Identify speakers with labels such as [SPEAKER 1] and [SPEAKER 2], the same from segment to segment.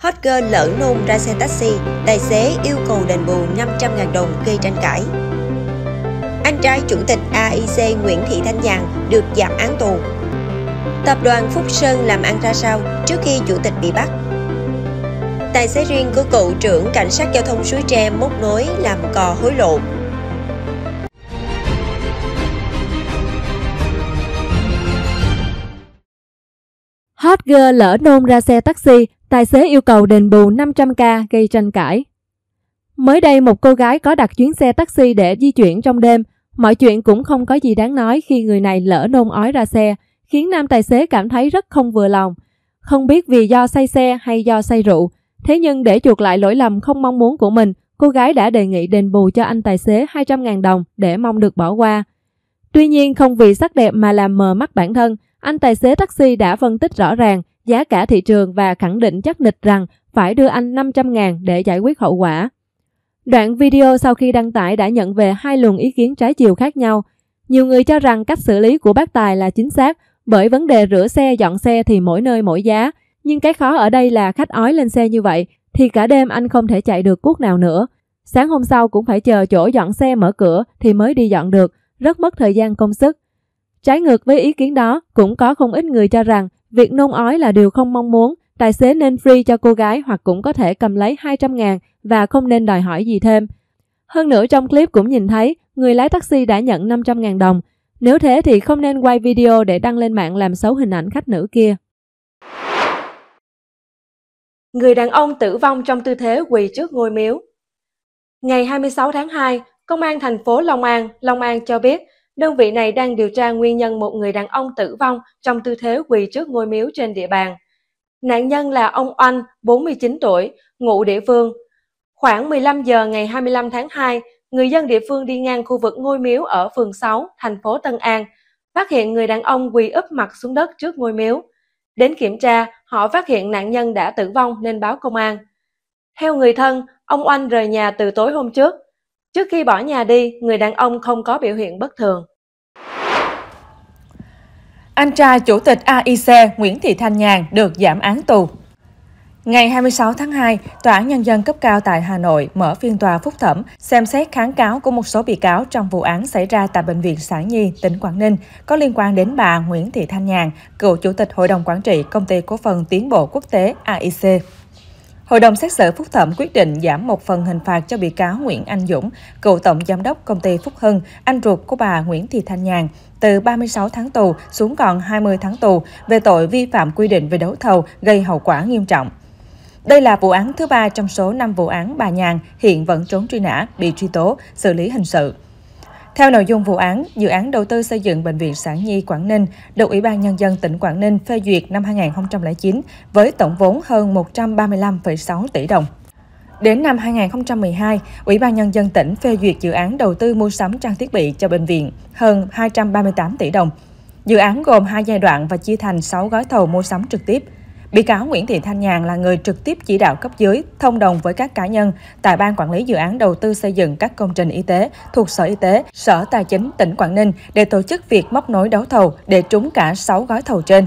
[SPEAKER 1] Hot girl lỡ nôn ra xe taxi, tài xế yêu cầu đền bù 500.000 đồng gây tranh cãi. Anh trai chủ tịch AIC Nguyễn Thị Thanh Nhàn được giảm án tù. Tập đoàn Phúc Sơn làm ăn ra sao trước khi chủ tịch bị bắt? Tài xế riêng của cựu trưởng cảnh sát giao thông Suối Tre móc nối làm cò hối lộ
[SPEAKER 2] Hot girl lỡ nôn ra xe taxi, tài xế yêu cầu đền bù 500k gây tranh cãi. Mới đây một cô gái có đặt chuyến xe taxi để di chuyển trong đêm, mọi chuyện cũng không có gì đáng nói khi người này lỡ nôn ói ra xe, khiến nam tài xế cảm thấy rất không vừa lòng. Không biết vì do say xe hay do say rượu, thế nhưng để chuộc lại lỗi lầm không mong muốn của mình, cô gái đã đề nghị đền bù cho anh tài xế 200.000 đồng để mong được bỏ qua. Tuy nhiên không vì sắc đẹp mà làm mờ mắt bản thân, anh tài xế taxi đã phân tích rõ ràng giá cả thị trường và khẳng định chắc nịch rằng phải đưa anh 500 ngàn để giải quyết hậu quả. Đoạn video sau khi đăng tải đã nhận về hai luồng ý kiến trái chiều khác nhau. Nhiều người cho rằng cách xử lý của bác Tài là chính xác bởi vấn đề rửa xe dọn xe thì mỗi nơi mỗi giá. Nhưng cái khó ở đây là khách ói lên xe như vậy thì cả đêm anh không thể chạy được cuốc nào nữa. Sáng hôm sau cũng phải chờ chỗ dọn xe mở cửa thì mới đi dọn được, rất mất thời gian công sức. Trái ngược với ý kiến đó, cũng có không ít người cho rằng việc nôn ói là điều không mong muốn, tài xế nên free cho cô gái hoặc cũng có thể cầm lấy 200 ngàn và không nên đòi hỏi gì thêm. Hơn nữa trong clip cũng nhìn thấy người lái taxi đã nhận 500 ngàn đồng. Nếu thế thì không nên quay video để đăng lên mạng làm xấu hình ảnh khách nữ kia. Người đàn ông tử vong trong tư thế quỳ trước ngôi miếu. Ngày 26 tháng 2, Công an thành phố Long An, Long An cho biết Đơn vị này đang điều tra nguyên nhân một người đàn ông tử vong trong tư thế quỳ trước ngôi miếu trên địa bàn. Nạn nhân là ông Oanh, 49 tuổi, ngụ địa phương. Khoảng 15 giờ ngày 25 tháng 2, người dân địa phương đi ngang khu vực ngôi miếu ở phường 6, thành phố Tân An, phát hiện người đàn ông quỳ úp mặt xuống đất trước ngôi miếu. Đến kiểm tra, họ phát hiện nạn nhân đã tử vong nên báo công an. Theo người thân, ông Oanh rời nhà từ tối hôm trước. Trước khi bỏ nhà đi, người đàn ông không có biểu hiện bất thường.
[SPEAKER 3] Anh trai Chủ tịch AIC Nguyễn Thị Thanh Nhàn được giảm án tù. Ngày 26 tháng 2, Tòa án Nhân dân cấp cao tại Hà Nội mở phiên tòa phúc thẩm xem xét kháng cáo của một số bị cáo trong vụ án xảy ra tại Bệnh viện Sản Nhi, tỉnh Quảng Ninh có liên quan đến bà Nguyễn Thị Thanh Nhàn, cựu Chủ tịch Hội đồng Quản trị Công ty Cổ phần Tiến bộ Quốc tế AIC. Hội đồng xét xử phúc thẩm quyết định giảm một phần hình phạt cho bị cáo Nguyễn Anh Dũng, cựu tổng giám đốc công ty Phúc Hưng, anh ruột của bà Nguyễn Thị Thanh Nhàn, từ 36 tháng tù xuống còn 20 tháng tù về tội vi phạm quy định về đấu thầu gây hậu quả nghiêm trọng. Đây là vụ án thứ ba trong số 5 vụ án bà Nhàn hiện vẫn trốn truy nã, bị truy tố, xử lý hình sự. Theo nội dung vụ án, dự án đầu tư xây dựng Bệnh viện Sản Nhi Quảng Ninh được Ủy ban Nhân dân tỉnh Quảng Ninh phê duyệt năm 2009 với tổng vốn hơn 135,6 tỷ đồng. Đến năm 2012, Ủy ban Nhân dân tỉnh phê duyệt dự án đầu tư mua sắm trang thiết bị cho bệnh viện hơn 238 tỷ đồng. Dự án gồm hai giai đoạn và chia thành 6 gói thầu mua sắm trực tiếp – Bị cáo Nguyễn Thị Thanh Nhàn là người trực tiếp chỉ đạo cấp dưới, thông đồng với các cá nhân tại Ban Quản lý Dự án Đầu tư xây dựng các công trình y tế thuộc Sở Y tế, Sở Tài chính tỉnh Quảng Ninh để tổ chức việc móc nối đấu thầu để trúng cả 6 gói thầu trên.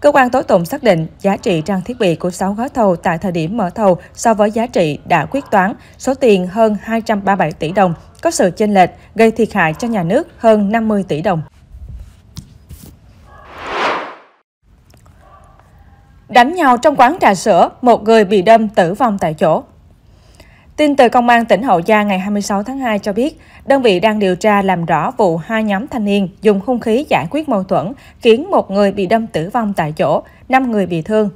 [SPEAKER 3] Cơ quan tố tụng xác định giá trị trang thiết bị của 6 gói thầu tại thời điểm mở thầu so với giá trị đã quyết toán, số tiền hơn 237 tỷ đồng, có sự chênh lệch gây thiệt hại cho nhà nước hơn 50 tỷ đồng. Đánh nhau trong quán trà sữa, một người bị đâm tử vong tại chỗ. Tin từ Công an tỉnh Hậu Giang ngày 26 tháng 2 cho biết, đơn vị đang điều tra làm rõ vụ hai nhóm thanh niên dùng hung khí giải quyết mâu thuẫn, khiến một người bị đâm tử vong tại chỗ, 5 người bị thương.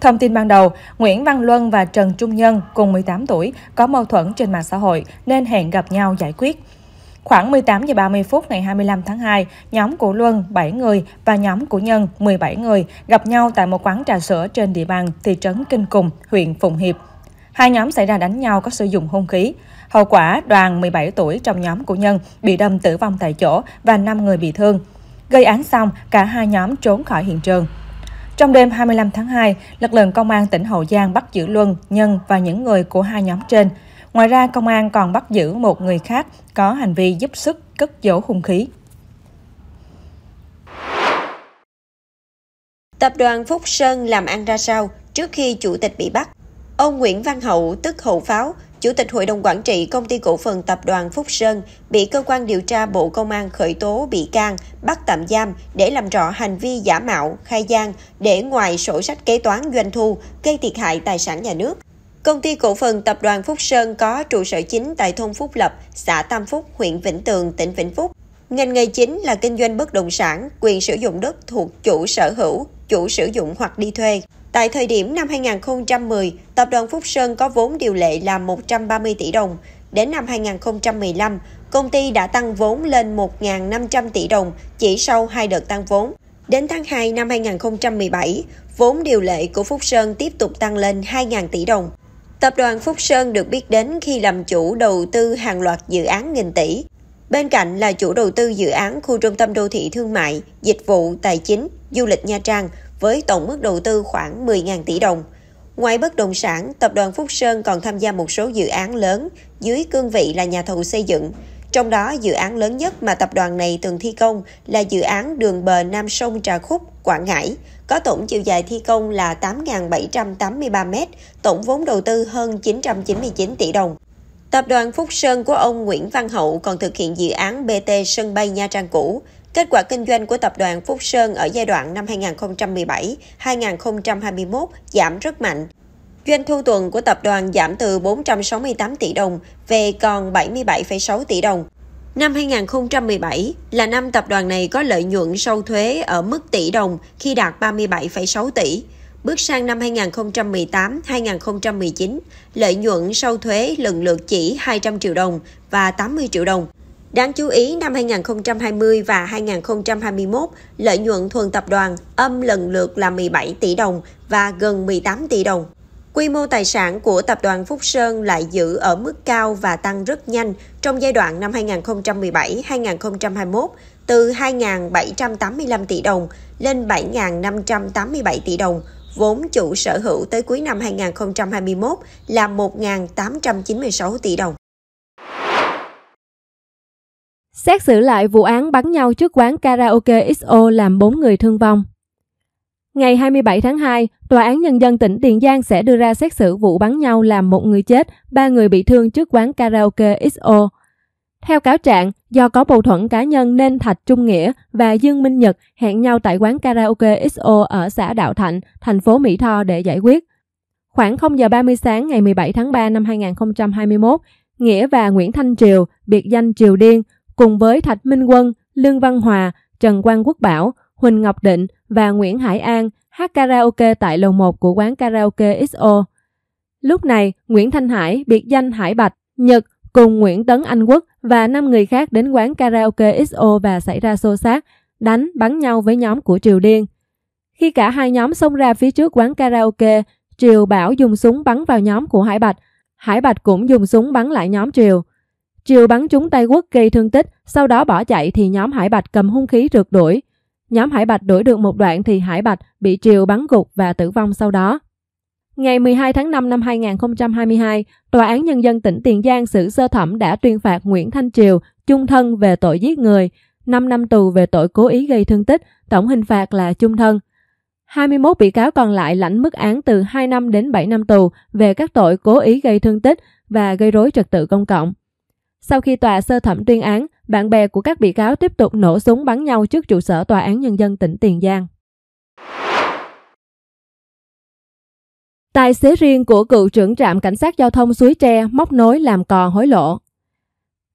[SPEAKER 3] Thông tin ban đầu, Nguyễn Văn Luân và Trần Trung Nhân cùng 18 tuổi có mâu thuẫn trên mạng xã hội nên hẹn gặp nhau giải quyết. Khoảng 18 giờ 30 phút ngày 25 tháng 2, nhóm của Luân 7 người và nhóm của Nhân 17 người gặp nhau tại một quán trà sữa trên địa bàn thị trấn Kinh Cùng, huyện Phụng Hiệp. Hai nhóm xảy ra đánh nhau có sử dụng hung khí. Hậu quả, Đoàn 17 tuổi trong nhóm của Nhân bị đâm tử vong tại chỗ và 5 người bị thương. Gây án xong, cả hai nhóm trốn khỏi hiện trường. Trong đêm 25 tháng 2, lực lượng công an tỉnh Hậu Giang bắt giữ Luân, Nhân và những người của hai nhóm trên – Ngoài ra, công an còn bắt giữ một người khác có hành vi giúp sức cất giấu hung khí.
[SPEAKER 1] Tập đoàn Phúc Sơn làm ăn ra sao trước khi chủ tịch bị bắt? Ông Nguyễn Văn Hậu, tức Hậu Pháo, Chủ tịch Hội đồng Quản trị Công ty Cổ phần Tập đoàn Phúc Sơn bị cơ quan điều tra Bộ Công an khởi tố bị can, bắt tạm giam để làm rõ hành vi giả mạo, khai gian để ngoài sổ sách kế toán doanh thu, gây thiệt hại tài sản nhà nước. Công ty cổ phần tập đoàn Phúc Sơn có trụ sở chính tại thôn Phúc Lập, xã Tam Phúc, huyện Vĩnh Tường, tỉnh Vĩnh Phúc. Ngành nghề chính là kinh doanh bất động sản, quyền sử dụng đất thuộc chủ sở hữu, chủ sử dụng hoặc đi thuê. Tại thời điểm năm 2010, Tập đoàn Phúc Sơn có vốn điều lệ là 130 tỷ đồng. Đến năm 2015, công ty đã tăng vốn lên 1.500 tỷ đồng chỉ sau hai đợt tăng vốn. Đến tháng 2 năm 2017, vốn điều lệ của Phúc Sơn tiếp tục tăng lên 2.000 tỷ đồng. Tập đoàn Phúc Sơn được biết đến khi làm chủ đầu tư hàng loạt dự án nghìn tỷ. Bên cạnh là chủ đầu tư dự án khu trung tâm đô thị thương mại, dịch vụ, tài chính, du lịch Nha Trang với tổng mức đầu tư khoảng 10.000 tỷ đồng. Ngoài bất động sản, tập đoàn Phúc Sơn còn tham gia một số dự án lớn dưới cương vị là nhà thầu xây dựng, trong đó, dự án lớn nhất mà tập đoàn này từng thi công là dự án đường bờ Nam sông Trà Khúc, Quảng Ngãi, có tổng chiều dài thi công là 8.783 m, tổng vốn đầu tư hơn 999 tỷ đồng. Tập đoàn Phúc Sơn của ông Nguyễn Văn Hậu còn thực hiện dự án BT sân bay Nha Trang cũ. Kết quả kinh doanh của tập đoàn Phúc Sơn ở giai đoạn năm 2017-2021 giảm rất mạnh, Doanh thu tuần của tập đoàn giảm từ 468 tỷ đồng về còn 77,6 tỷ đồng. Năm 2017 là năm tập đoàn này có lợi nhuận sau thuế ở mức tỷ đồng khi đạt 37,6 tỷ. Bước sang năm 2018-2019, lợi nhuận sau thuế lần lượt chỉ 200 triệu đồng và 80 triệu đồng. Đáng chú ý, năm 2020 và 2021, lợi nhuận thuần tập đoàn âm lần lượt là 17 tỷ đồng và gần 18 tỷ đồng. Quy mô tài sản của tập đoàn Phúc Sơn lại giữ ở mức cao và tăng rất nhanh trong giai đoạn năm 2017-2021 từ 2.785 tỷ đồng lên 7.587 tỷ đồng, vốn chủ sở hữu tới cuối năm 2021 là 1.896 tỷ đồng.
[SPEAKER 2] Xét xử lại vụ án bắn nhau trước quán karaoke XO làm 4 người thương vong. Ngày 27 tháng 2, Tòa án Nhân dân tỉnh Tiền Giang sẽ đưa ra xét xử vụ bắn nhau làm một người chết, ba người bị thương trước quán karaoke XO. Theo cáo trạng, do có mâu thuẫn cá nhân nên Thạch Trung Nghĩa và Dương Minh Nhật hẹn nhau tại quán karaoke XO ở xã Đạo Thạnh, thành phố Mỹ Tho để giải quyết. Khoảng 0 giờ 30 sáng ngày 17 tháng 3 năm 2021, Nghĩa và Nguyễn Thanh Triều, biệt danh Triều Điên, cùng với Thạch Minh Quân, Lương Văn Hòa, Trần Quang Quốc Bảo – Huỳnh Ngọc Định và Nguyễn Hải An hát karaoke tại lầu 1 của quán karaoke XO. Lúc này, Nguyễn Thanh Hải, biệt danh Hải Bạch, Nhật cùng Nguyễn Tấn Anh Quốc và 5 người khác đến quán karaoke XO và xảy ra xô xát, đánh, bắn nhau với nhóm của Triều Điên. Khi cả hai nhóm xông ra phía trước quán karaoke, Triều Bảo dùng súng bắn vào nhóm của Hải Bạch. Hải Bạch cũng dùng súng bắn lại nhóm Triều. Triều bắn trúng tay Quốc gây thương tích, sau đó bỏ chạy thì nhóm Hải Bạch cầm hung khí rượt đuổi. Nhóm Hải Bạch đuổi được một đoạn thì Hải Bạch bị Triều bắn gục và tử vong sau đó. Ngày 12 tháng 5 năm 2022, Tòa án Nhân dân tỉnh Tiền Giang xử sơ thẩm đã tuyên phạt Nguyễn Thanh Triều chung thân về tội giết người, 5 năm tù về tội cố ý gây thương tích, tổng hình phạt là chung thân. 21 bị cáo còn lại lãnh mức án từ 2 năm đến 7 năm tù về các tội cố ý gây thương tích và gây rối trật tự công cộng. Sau khi tòa sơ thẩm tuyên án, bạn bè của các bị cáo tiếp tục nổ súng bắn nhau trước trụ sở Tòa án Nhân dân tỉnh Tiền Giang. Tài xế riêng của cựu trưởng trạm cảnh sát giao thông Suối Tre móc nối làm cò hối lộ.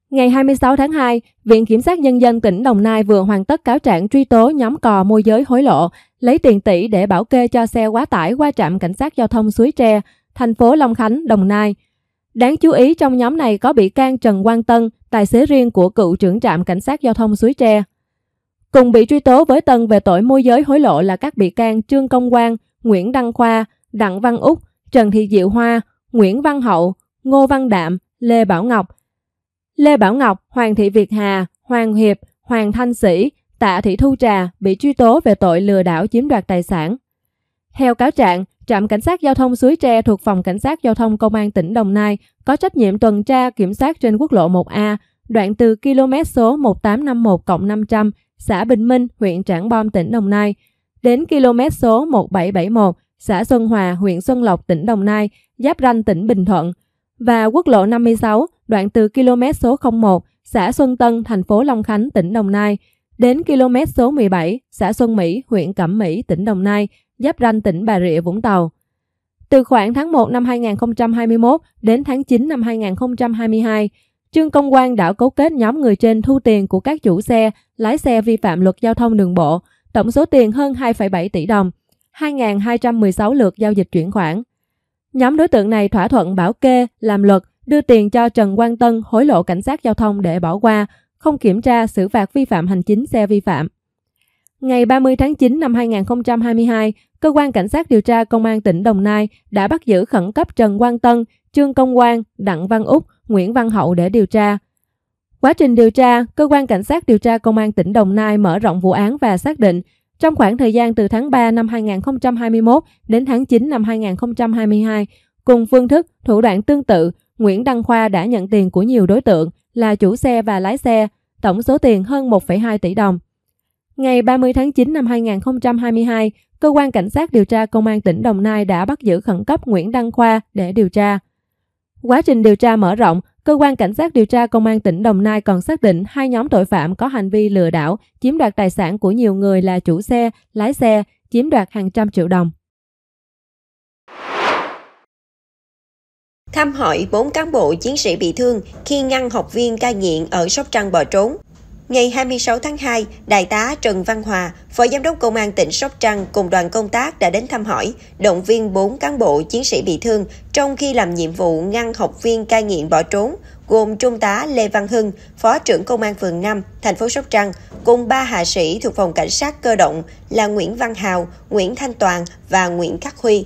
[SPEAKER 2] Ngày 26 tháng 2, Viện Kiểm sát Nhân dân tỉnh Đồng Nai vừa hoàn tất cáo trạng truy tố nhóm cò môi giới hối lộ, lấy tiền tỷ để bảo kê cho xe quá tải qua trạm cảnh sát giao thông Suối Tre, thành phố Long Khánh, Đồng Nai – Đáng chú ý trong nhóm này có bị can Trần Quang Tân, tài xế riêng của cựu trưởng trạm cảnh sát giao thông Suối Tre. Cùng bị truy tố với Tân về tội môi giới hối lộ là các bị can Trương Công Quang, Nguyễn Đăng Khoa, Đặng Văn Úc, Trần Thị Diệu Hoa, Nguyễn Văn Hậu, Ngô Văn Đạm, Lê Bảo Ngọc. Lê Bảo Ngọc, Hoàng Thị Việt Hà, Hoàng Hiệp, Hoàng Thanh Sĩ, Tạ Thị Thu Trà bị truy tố về tội lừa đảo chiếm đoạt tài sản. Theo cáo trạng, trạm cảnh sát giao thông Suối Tre thuộc phòng cảnh sát giao thông công an tỉnh Đồng Nai có trách nhiệm tuần tra kiểm soát trên quốc lộ 1A, đoạn từ km số 1851 500, xã Bình Minh, huyện Trảng Bom, tỉnh Đồng Nai, đến km số 1771, xã Xuân Hòa, huyện Xuân Lộc, tỉnh Đồng Nai, giáp ranh tỉnh Bình Thuận, và quốc lộ 56, đoạn từ km số 01, xã Xuân Tân, thành phố Long Khánh, tỉnh Đồng Nai, Đến km số 17, xã Xuân Mỹ, huyện Cẩm Mỹ, tỉnh Đồng Nai, giáp ranh tỉnh Bà Rịa, Vũng Tàu. Từ khoảng tháng 1 năm 2021 đến tháng 9 năm 2022, Trương Công Quang đã cấu kết nhóm người trên thu tiền của các chủ xe, lái xe vi phạm luật giao thông đường bộ, tổng số tiền hơn 2,7 tỷ đồng, 2.216 lượt giao dịch chuyển khoản. Nhóm đối tượng này thỏa thuận bảo kê, làm luật, đưa tiền cho Trần Quang Tân hối lộ cảnh sát giao thông để bỏ qua, không kiểm tra xử phạt vi phạm hành chính xe vi phạm. Ngày 30 tháng 9 năm 2022, Cơ quan Cảnh sát điều tra Công an tỉnh Đồng Nai đã bắt giữ khẩn cấp Trần Quang Tân, Trương Công Quang, Đặng Văn Úc, Nguyễn Văn Hậu để điều tra. Quá trình điều tra, Cơ quan Cảnh sát điều tra Công an tỉnh Đồng Nai mở rộng vụ án và xác định trong khoảng thời gian từ tháng 3 năm 2021 đến tháng 9 năm 2022, cùng phương thức, thủ đoạn tương tự, Nguyễn Đăng Khoa đã nhận tiền của nhiều đối tượng, là chủ xe và lái xe, tổng số tiền hơn 1,2 tỷ đồng. Ngày 30 tháng 9 năm 2022, Cơ quan Cảnh sát điều tra Công an tỉnh Đồng Nai đã bắt giữ khẩn cấp Nguyễn Đăng Khoa để điều tra. Quá trình điều tra mở rộng, Cơ quan Cảnh sát điều tra Công an tỉnh Đồng Nai còn xác định hai nhóm tội phạm có hành vi lừa đảo, chiếm đoạt tài sản của nhiều người là chủ xe, lái xe, chiếm đoạt hàng trăm triệu đồng.
[SPEAKER 1] Thăm hỏi 4 cán bộ chiến sĩ bị thương khi ngăn học viên cai nghiện ở Sóc Trăng bỏ trốn. Ngày 26 tháng 2, Đại tá Trần Văn Hòa, Phó Giám đốc Công an tỉnh Sóc Trăng cùng đoàn công tác đã đến thăm hỏi, động viên 4 cán bộ chiến sĩ bị thương trong khi làm nhiệm vụ ngăn học viên cai nghiện bỏ trốn, gồm Trung tá Lê Văn Hưng, Phó trưởng Công an phường 5, thành phố Sóc Trăng, cùng ba hạ sĩ thuộc phòng cảnh sát cơ động là Nguyễn Văn Hào, Nguyễn Thanh Toàn và Nguyễn Khắc Huy.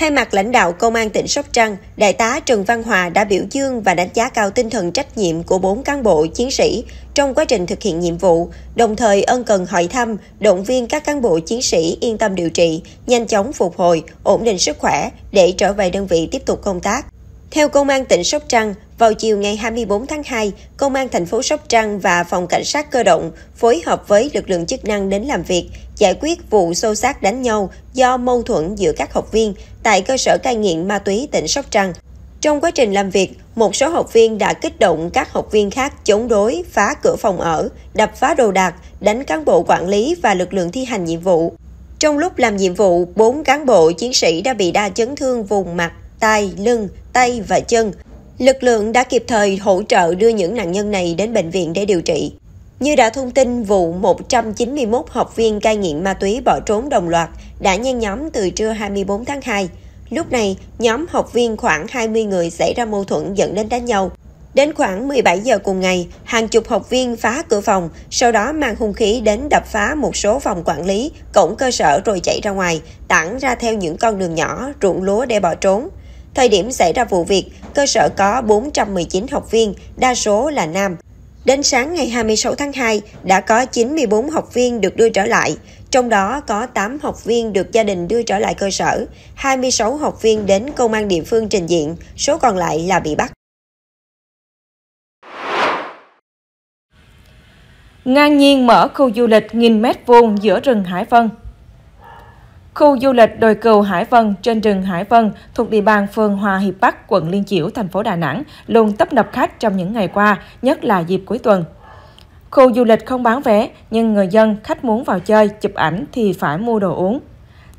[SPEAKER 1] Thay mặt lãnh đạo Công an tỉnh Sóc Trăng, Đại tá Trần Văn Hòa đã biểu dương và đánh giá cao tinh thần trách nhiệm của bốn cán bộ chiến sĩ trong quá trình thực hiện nhiệm vụ, đồng thời ân cần hỏi thăm, động viên các cán bộ chiến sĩ yên tâm điều trị, nhanh chóng phục hồi, ổn định sức khỏe để trở về đơn vị tiếp tục công tác. Theo Công an tỉnh Sóc Trăng, vào chiều ngày 24 tháng 2, Công an thành phố Sóc Trăng và Phòng Cảnh sát Cơ động phối hợp với lực lượng chức năng đến làm việc, giải quyết vụ xô xát đánh nhau do mâu thuẫn giữa các học viên tại cơ sở cai nghiện ma túy tỉnh Sóc Trăng. Trong quá trình làm việc, một số học viên đã kích động các học viên khác chống đối, phá cửa phòng ở, đập phá đồ đạc, đánh cán bộ quản lý và lực lượng thi hành nhiệm vụ. Trong lúc làm nhiệm vụ, bốn cán bộ chiến sĩ đã bị đa chấn thương vùng mặt, tay lưng, tay và chân. Lực lượng đã kịp thời hỗ trợ đưa những nạn nhân này đến bệnh viện để điều trị. Như đã thông tin, vụ 191 học viên cai nghiện ma túy bỏ trốn đồng loạt đã nhen nhóm từ trưa 24 tháng 2. Lúc này, nhóm học viên khoảng 20 người xảy ra mâu thuẫn dẫn đến đánh nhau. Đến khoảng 17 giờ cùng ngày, hàng chục học viên phá cửa phòng, sau đó mang hung khí đến đập phá một số phòng quản lý, cổng cơ sở rồi chạy ra ngoài, tản ra theo những con đường nhỏ, ruộng lúa để bỏ trốn. Thời điểm xảy ra vụ việc, cơ sở có 419 học viên, đa số là nam. Đến sáng ngày 26 tháng 2, đã có 94 học viên được đưa trở lại, trong đó có 8 học viên được gia đình đưa trở lại cơ sở, 26 học viên đến công an địa phương trình diện, số còn lại là bị bắt.
[SPEAKER 3] Ngang nhiên mở khu du lịch nghìn mét vuông giữa rừng Hải Vân Khu du lịch đồi cừu Hải Vân trên rừng Hải Vân thuộc địa bàn phường Hòa Hiệp Bắc, quận Liên Chiểu, thành phố Đà Nẵng luôn tấp nập khách trong những ngày qua, nhất là dịp cuối tuần. Khu du lịch không bán vé, nhưng người dân, khách muốn vào chơi, chụp ảnh thì phải mua đồ uống.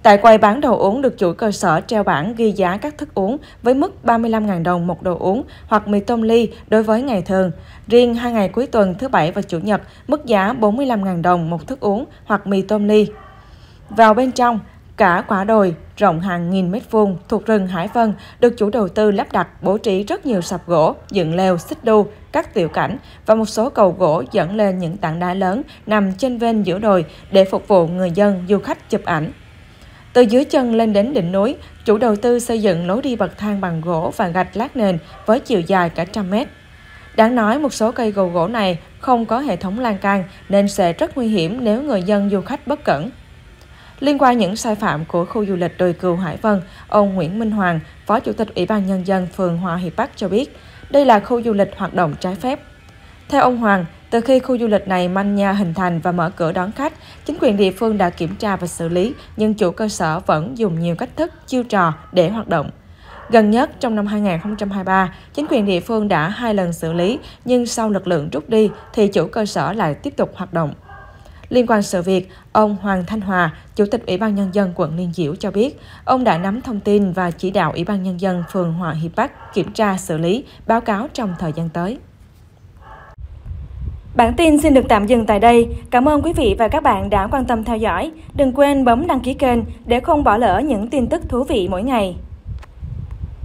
[SPEAKER 3] Tại quầy bán đồ uống được chủ cơ sở treo bảng ghi giá các thức uống với mức 35.000 đồng một đồ uống hoặc mì tôm ly đối với ngày thường. Riêng hai ngày cuối tuần thứ Bảy và Chủ nhật, mức giá 45.000 đồng một thức uống hoặc mì tôm ly. Vào bên trong, Cả quả đồi rộng hàng nghìn mét vuông thuộc rừng Hải Vân được chủ đầu tư lắp đặt bố trí rất nhiều sập gỗ, dựng lều, xích đu, các tiểu cảnh và một số cầu gỗ dẫn lên những tảng đá lớn nằm trên ven giữa đồi để phục vụ người dân, du khách chụp ảnh. Từ dưới chân lên đến đỉnh núi, chủ đầu tư xây dựng lối đi bậc thang bằng gỗ và gạch lát nền với chiều dài cả trăm mét. Đáng nói một số cây cầu gỗ này không có hệ thống lan can nên sẽ rất nguy hiểm nếu người dân du khách bất cẩn. Liên quan những sai phạm của khu du lịch đồi cừu Hải Vân, ông Nguyễn Minh Hoàng, Phó Chủ tịch Ủy ban Nhân dân phường Hòa Hiệp Bắc cho biết, đây là khu du lịch hoạt động trái phép. Theo ông Hoàng, từ khi khu du lịch này manh nha hình thành và mở cửa đón khách, chính quyền địa phương đã kiểm tra và xử lý, nhưng chủ cơ sở vẫn dùng nhiều cách thức, chiêu trò để hoạt động. Gần nhất, trong năm 2023, chính quyền địa phương đã hai lần xử lý, nhưng sau lực lượng rút đi thì chủ cơ sở lại tiếp tục hoạt động. Liên quan sự việc, ông Hoàng Thanh Hòa, Chủ tịch Ủy ban Nhân dân quận Liên Diễu cho biết, ông đã nắm thông tin và chỉ đạo Ủy ban Nhân dân phường Hòa Hiệp Bắc kiểm tra xử lý, báo cáo trong thời gian tới. Bản tin xin được tạm dừng tại đây. Cảm ơn quý vị và các bạn đã quan tâm theo dõi. Đừng quên bấm đăng ký kênh để không bỏ lỡ những tin tức thú vị mỗi ngày.